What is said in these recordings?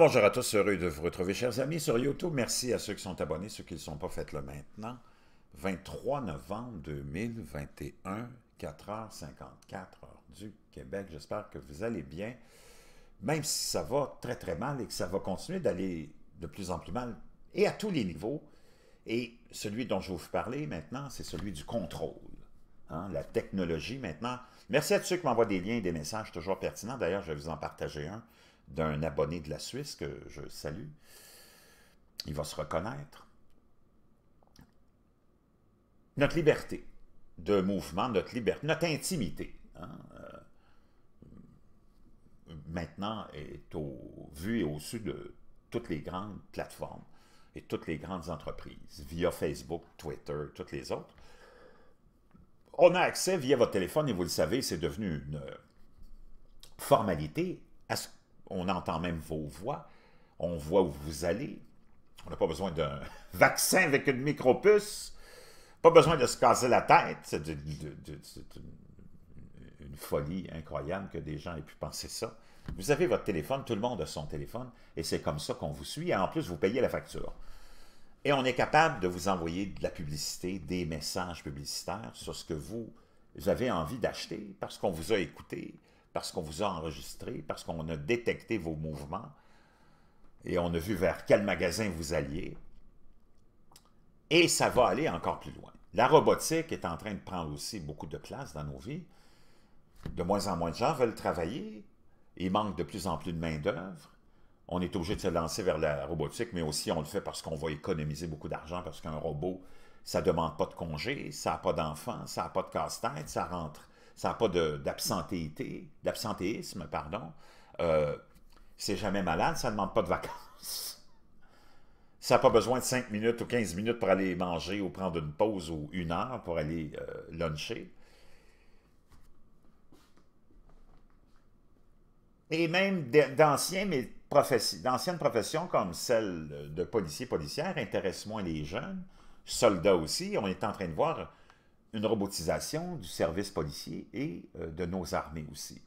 bonjour à tous, heureux de vous retrouver, chers amis, sur YouTube. Merci à ceux qui sont abonnés, ceux qui ne sont pas, faites le maintenant. 23 novembre 2021, 4h54 heure du Québec. J'espère que vous allez bien, même si ça va très très mal et que ça va continuer d'aller de plus en plus mal, et à tous les niveaux. Et celui dont je vais vous parler maintenant, c'est celui du contrôle. Hein, la technologie maintenant. Merci à tous ceux qui m'envoient des liens et des messages toujours pertinents. D'ailleurs, je vais vous en partager un d'un abonné de la Suisse que je salue. Il va se reconnaître. Notre liberté de mouvement, notre liberté, notre intimité, hein, euh, maintenant est au vu et au su de toutes les grandes plateformes et toutes les grandes entreprises, via Facebook, Twitter, toutes les autres. On a accès via votre téléphone, et vous le savez, c'est devenu une formalité à ce on entend même vos voix, on voit où vous allez. On n'a pas besoin d'un vaccin avec une micropuce, pas besoin de se caser la tête. C'est une, folie incroyable que des gens aient pu penser ça. Vous avez votre téléphone, tout le monde a son téléphone, et c'est comme ça qu'on vous suit. Et en plus, vous payez la facture. Et on est capable de vous envoyer de la publicité, des messages publicitaires sur ce que vous avez envie d'acheter parce qu'on vous a écouté, parce qu'on vous a enregistré, parce qu'on a détecté vos mouvements et on a vu vers quel magasin vous alliez. Et ça va aller encore plus loin. La robotique est en train de prendre aussi beaucoup de place dans nos vies. De moins en moins de gens veulent travailler. Il manque de plus en plus de main-d'œuvre. On est obligé de se lancer vers la robotique, mais aussi on le fait parce qu'on va économiser beaucoup d'argent, parce qu'un robot, ça ne demande pas de congé, ça n'a pas d'enfants, ça n'a pas de casse-tête, ça rentre ça n'a pas d'absentéisme, pardon. Euh, c'est jamais malade, ça ne demande pas de vacances. Ça n'a pas besoin de 5 minutes ou 15 minutes pour aller manger ou prendre une pause ou une heure pour aller euh, luncher. Et même d'anciennes professions comme celle de policier-policière intéressent moins les jeunes. Soldats aussi, on est en train de voir une robotisation du service policier et euh, de nos armées aussi.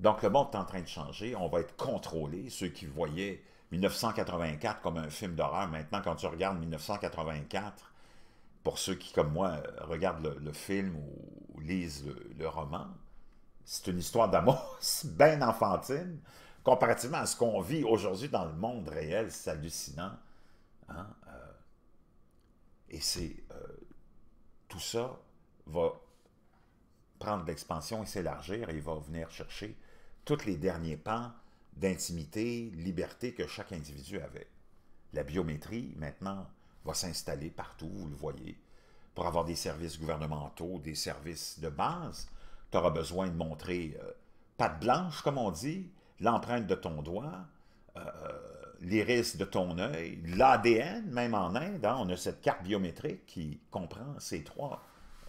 Donc le monde est en train de changer, on va être contrôlé. Ceux qui voyaient 1984 comme un film d'horreur, maintenant quand tu regardes 1984, pour ceux qui, comme moi, regardent le, film ou, lisent le, roman, c'est une histoire d'amour bien enfantine. Comparativement à ce qu'on vit aujourd'hui dans le monde réel, c'est hallucinant. Hein, euh, et c'est euh, tout ça va prendre de l'expansion et s'élargir et va venir chercher tous les derniers pans d'intimité, liberté que chaque individu avait. La biométrie, maintenant, va s'installer partout, vous le voyez. Pour avoir des services gouvernementaux, des services de base, tu auras besoin de montrer euh, patte blanche, comme on dit, l'empreinte de ton doigt, euh, l'iris de ton œil, l'ADN, même en Inde, hein, on a cette carte biométrique qui comprend ces trois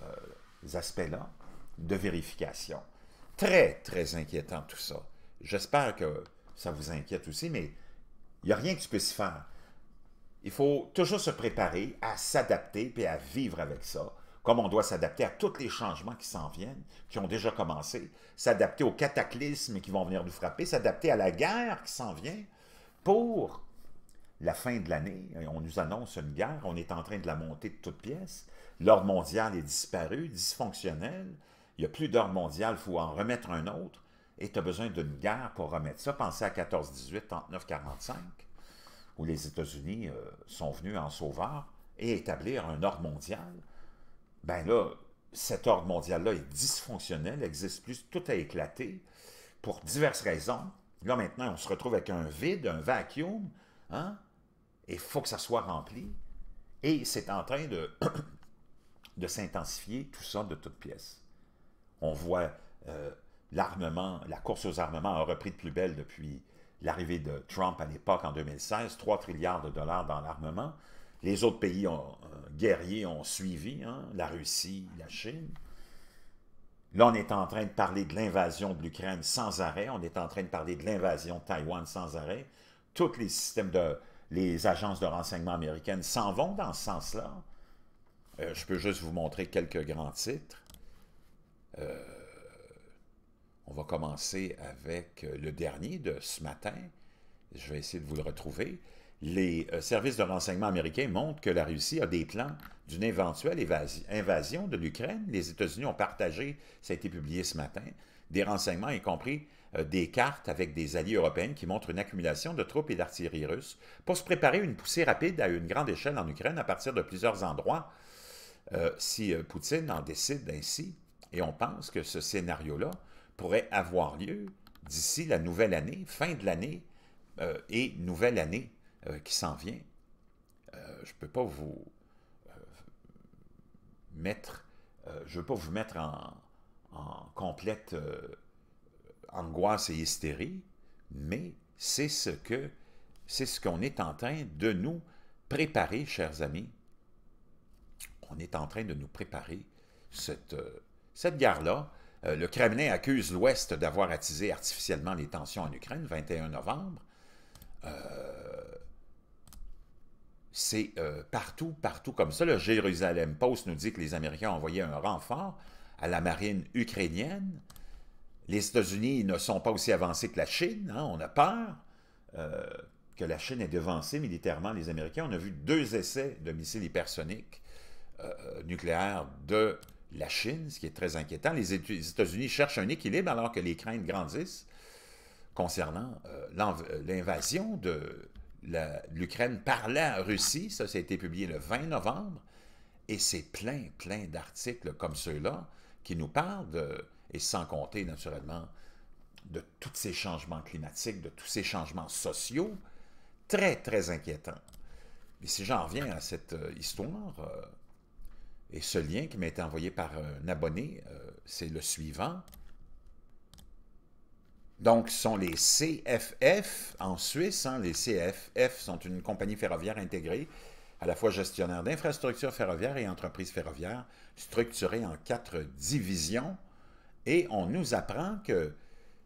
euh, aspects-là de vérification. Très, très inquiétant tout ça. J'espère que ça vous inquiète aussi, mais il n'y a rien que tu puisses faire. Il faut toujours se préparer à s'adapter et à vivre avec ça, comme on doit s'adapter à tous les changements qui s'en viennent, qui ont déjà commencé, s'adapter aux cataclysmes qui vont venir nous frapper, s'adapter à la guerre qui s'en vient, pour la fin de l'année. On nous annonce une guerre, on est en train de la monter de toutes pièces. L'ordre mondial est disparu, dysfonctionnel. Il n'y a plus d'ordre mondial, il faut en remettre un autre. Et tu as besoin d'une guerre pour remettre ça. Pensez à 14-18, 39-45, où les États-Unis euh, sont venus en sauveur et établir un ordre mondial. Ben là, cet ordre mondial-là est dysfonctionnel, n'existe plus, tout a éclaté pour diverses raisons. Là, maintenant, on se retrouve avec un vide, un vacuum, hein, et il faut que ça soit rempli. Et c'est en train de, de s'intensifier, tout ça, de toutes pièces. On voit euh, l'armement, la course aux armements a repris de plus belle depuis l'arrivée de Trump à l'époque, en 2016, 3 trilliards de dollars dans l'armement. Les autres pays euh, guerriers ont suivi, hein, la Russie, la Chine. Là, on est en train de parler de l'invasion de l'Ukraine sans arrêt. On est en train de parler de l'invasion de Taïwan sans arrêt. Tous les systèmes de... les agences de renseignement américaines s'en vont dans ce sens-là. Euh, je peux juste vous montrer quelques grands titres. Euh, on va commencer avec euh, le dernier de ce matin. Je vais essayer de vous le retrouver les euh, services de renseignement américains montrent que la Russie a des plans d'une éventuelle invasion de l'Ukraine. Les États-Unis ont partagé, ça a été publié ce matin, des renseignements, y compris euh, des cartes avec des alliés européennes qui montrent une accumulation de troupes et d'artillerie russes pour se préparer à une poussée rapide à une grande échelle en Ukraine à partir de plusieurs endroits. Euh, si Poutine en décide ainsi, et on pense que ce scénario-là pourrait avoir lieu d'ici la nouvelle année, fin de l'année et nouvelle année euh, qui s'en vient. je ne peux pas vous mettre, je peux pas vous euh, euh, mettre en, complète angoisse et hystérie, mais c'est ce que c'est ce qu'on est en train de nous préparer, chers amis. On est en train de nous préparer cette, cette guerre-là. le Kremlin accuse l'Ouest d'avoir attisé artificiellement les tensions en Ukraine, 21 novembre. C'est euh, partout, partout comme ça. Le Jérusalem Post nous dit que les Américains ont envoyé un renfort à la marine ukrainienne. Les États-Unis ne sont pas aussi avancés que la Chine. Hein, on a peur euh, que la Chine ait devancé militairement les Américains. On a vu deux essais de missiles hypersoniques euh, nucléaires de la Chine, ce qui est très inquiétant. Les États-Unis cherchent un équilibre alors que les craintes grandissent concernant l'invasion de l'Ukraine parlait à Russie. Ça, a été publié le 20 novembre. Et c'est plein, plein d'articles comme ceux-là qui nous parlent, et sans compter naturellement de tous ces changements climatiques, de tous ces changements sociaux, très, très inquiétants. Mais si j'en reviens à cette euh, histoire euh, et ce lien qui m'a été envoyé par un abonné, euh, c'est le suivant. Donc, ce sont les CFF en Suisse. Hein. les CFF sont une compagnie ferroviaire intégrée, à la fois gestionnaire d'infrastructures ferroviaires et entreprises ferroviaires, structurée en quatre divisions. Et on nous apprend que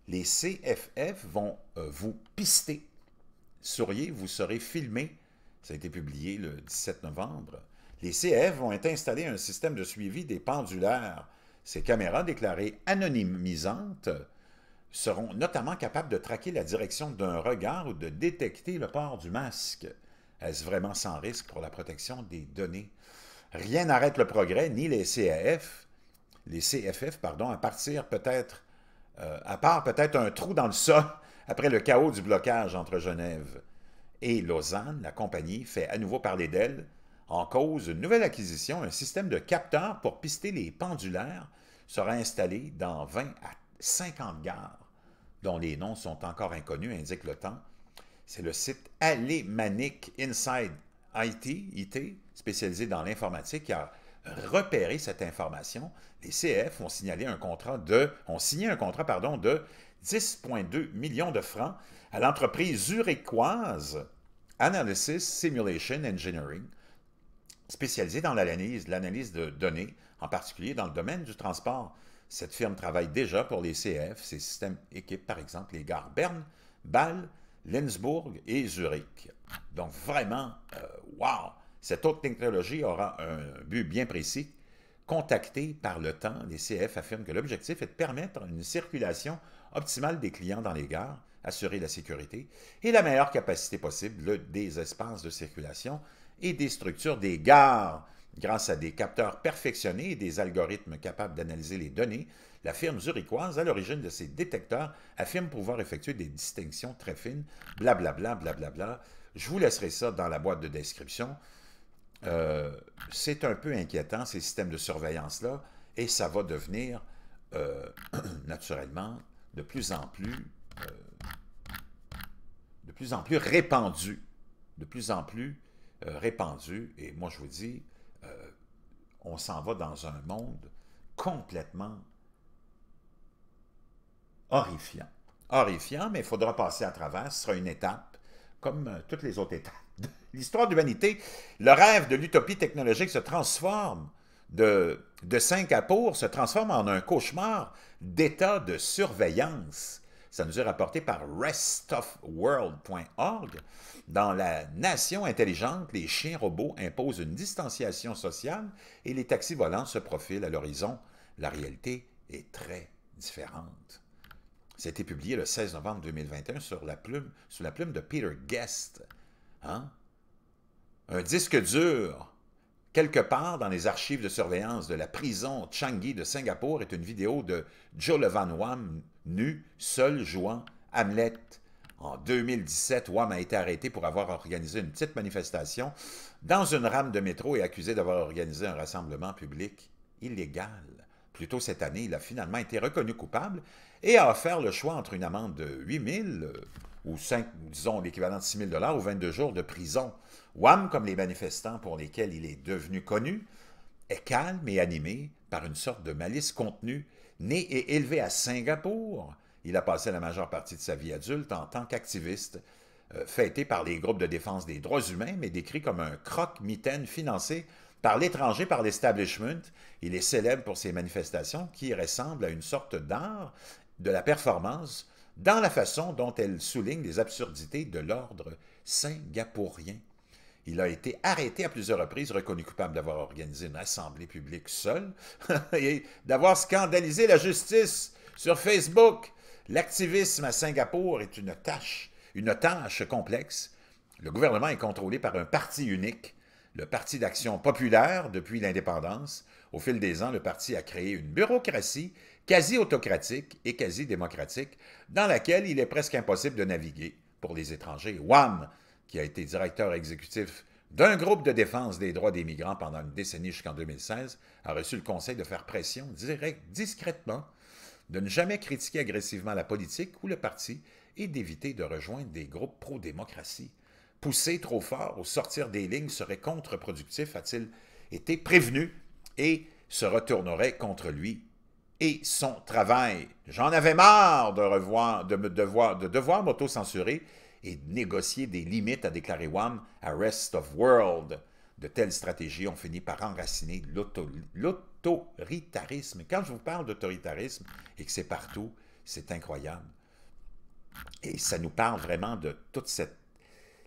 les CFF vont euh, vous pister. Souriez, vous serez filmé. Ça a été publié le 17 novembre. Les CFF vont être installés un système de suivi des pendulaires. Ces caméras déclarées anonymisantes seront notamment capables de traquer la direction d'un regard ou de détecter le port du masque. Est-ce vraiment sans risque pour la protection des données? Rien n'arrête le progrès, ni les CAF, les CFF, pardon, à partir peut-être, euh, à part peut-être un trou dans le sol après le chaos du blocage entre Genève et Lausanne, la compagnie fait à nouveau parler d'elle en cause une nouvelle acquisition, un système de capteurs pour pister les pendulaires sera installé dans 20 à 50 gares, dont les noms sont encore inconnus, indique le temps. C'est le site Alemanic Inside IT, IT spécialisé dans l'informatique, qui a repéré cette information. Les CF ont signalé un contrat de, ont signé un contrat pardon, de 10,2 millions de francs à l'entreprise zurichoise Analysis Simulation Engineering, spécialisée dans l'analyse de données en particulier dans le domaine du transport. Cette firme travaille déjà pour les CF, ses systèmes équipent par exemple les gares Berne, Bâle, Lensbourg et Zurich. Donc vraiment, euh, wow! Cette autre technologie aura un but bien précis. Contacté par le temps, les CF affirment que l'objectif est de permettre une circulation optimale des clients dans les gares, assurer la sécurité et la meilleure capacité possible des espaces de circulation et des structures des gares. Grâce à des capteurs perfectionnés et des algorithmes capables d'analyser les données, la firme zurichoise, à l'origine de ces détecteurs, affirme pouvoir effectuer des distinctions très fines, blablabla, blablabla. Bla, bla. Je vous laisserai ça dans la boîte de description. Euh, c'est un peu inquiétant, ces systèmes de surveillance-là, et ça va devenir, euh, naturellement, de plus en plus, euh, de plus en plus répandu, de plus en plus répandu, et moi je vous dis, euh, on s'en va dans un monde complètement horrifiant. Horrifiant, mais il faudra passer à travers. Ce sera une étape, comme euh, toutes les autres étapes l'histoire de l'humanité. Le rêve de l'utopie technologique se transforme de, de Singapour, se transforme en un cauchemar d'état de surveillance ça nous est rapporté par restofworld.org. Dans la nation intelligente, les chiens robots imposent une distanciation sociale et les taxis volants se profilent à l'horizon. La réalité est très différente. C'était publié le 16 novembre 2021 sur la plume, sous la plume de Peter Guest. Hein? Un disque dur Quelque part dans les archives de surveillance de la prison Changi de Singapour est une vidéo de Joe Levan Wam nu, seul jouant Hamlet. En 2017, Wam a été arrêté pour avoir organisé une petite manifestation dans une rame de métro et accusé d'avoir organisé un rassemblement public illégal. Plus tôt cette année, il a finalement été reconnu coupable et a offert le choix entre une amende de 8000 ou 5, disons l'équivalent de 6 000 dollars ou 22 jours de prison. Wham, comme les manifestants pour lesquels il est devenu connu, est calme et animé par une sorte de malice contenue. Né et élevé à Singapour, il a passé la majeure partie de sa vie adulte en tant qu'activiste, euh, fêté par les groupes de défense des droits humains, mais décrit comme un croque-mitaine financé par l'étranger, par l'establishment. Il est célèbre pour ses manifestations qui ressemblent à une sorte d'art de la performance dans la façon dont elle souligne les absurdités de l'ordre singapourien. Il a été arrêté à plusieurs reprises, reconnu coupable d'avoir organisé une assemblée publique seule et d'avoir scandalisé la justice sur Facebook. L'activisme à Singapour est une tâche, une tâche complexe. Le gouvernement est contrôlé par un parti unique, le Parti d'action populaire depuis l'indépendance. Au fil des ans, le parti a créé une bureaucratie quasi autocratique et quasi démocratique, dans laquelle il est presque impossible de naviguer pour les étrangers. WAM, qui a été directeur exécutif d'un groupe de défense des droits des migrants pendant une décennie jusqu'en 2016, a reçu le conseil de faire pression direct, discrètement, de ne jamais critiquer agressivement la politique ou le parti et d'éviter de rejoindre des groupes pro-démocratie. Pousser trop fort ou sortir des lignes serait contre-productif, a-t-il été prévenu, et se retournerait contre lui et son travail. J'en avais marre de, revoir, de, me devoir, de devoir m'auto-censurer et de négocier des limites, a déclaré One, à Rest of World. De telles stratégies ont fini par enraciner l'autoritarisme. Quand je vous parle d'autoritarisme et que c'est partout, c'est incroyable. Et ça nous parle vraiment de toutes cette...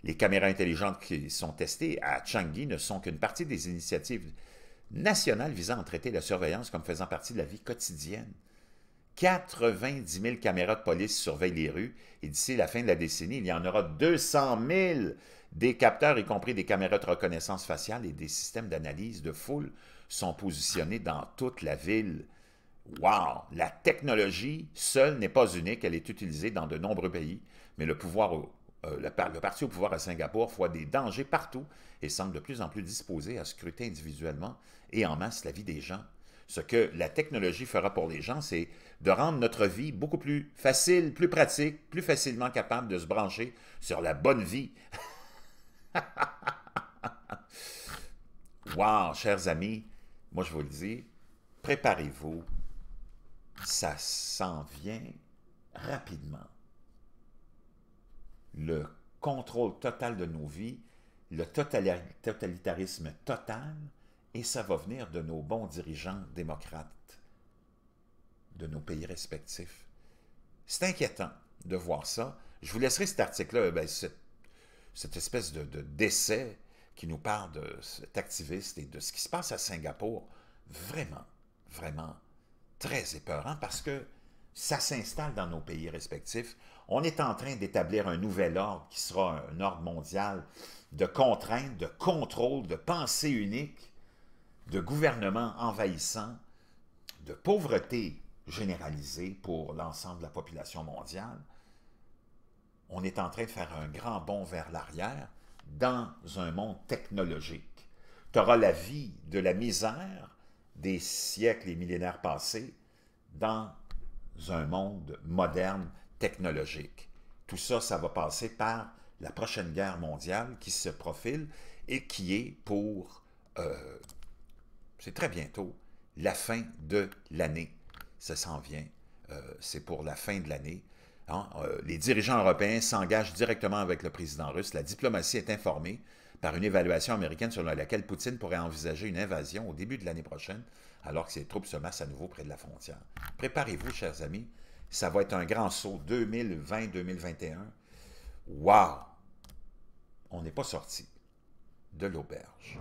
Les caméras intelligentes qui sont testées à Changi ne sont qu'une partie des initiatives national visant à traiter la surveillance comme faisant partie de la vie quotidienne. 90 000 caméras de police surveillent les rues et d'ici la fin de la décennie, il y en aura 200 000 des capteurs, y compris des caméras de reconnaissance faciale et des systèmes d'analyse de foule, sont positionnés dans toute la ville. Wow! La technologie seule n'est pas unique, elle est utilisée dans de nombreux pays, mais le pouvoir euh, le, parti au pouvoir à Singapour voit des dangers partout et semble de plus en plus disposé à scruter individuellement et en masse la vie des gens. Ce que la technologie fera pour les gens, c'est de rendre notre vie beaucoup plus facile, plus pratique, plus facilement capable de se brancher sur la bonne vie. wow, chers amis, moi je vous le dis, préparez-vous, ça s'en vient rapidement le contrôle total de nos vies, le totalitarisme total, et ça va venir de nos bons dirigeants démocrates de nos pays respectifs. C'est inquiétant de voir ça. Je vous laisserai cet article-là, euh, ben, cette, espèce de, décès qui nous parle de cet activiste et de ce qui se passe à Singapour. Vraiment, vraiment très épeurant parce que ça s'installe dans nos pays respectifs. On est en train d'établir un nouvel ordre qui sera un ordre mondial de contraintes, de contrôle, de pensée unique, de gouvernement envahissant, de pauvreté généralisée pour l'ensemble de la population mondiale. On est en train de faire un grand bond vers l'arrière dans un monde technologique. Tu auras la vie de la misère des siècles et millénaires passés dans un monde moderne, technologique. Tout ça, ça va passer par la prochaine guerre mondiale qui se profile et qui est pour, euh, c'est très bientôt, la fin de l'année. Ça s'en vient, euh, c'est pour la fin de l'année. Hein? Euh, les dirigeants européens s'engagent directement avec le président russe. La diplomatie est informée par une évaluation américaine selon laquelle Poutine pourrait envisager une invasion au début de l'année prochaine alors que ses troupes se massent à nouveau près de la frontière. Préparez-vous, chers amis, ça va être un grand saut 2020-2021. Wow! On n'est pas sorti de l'auberge.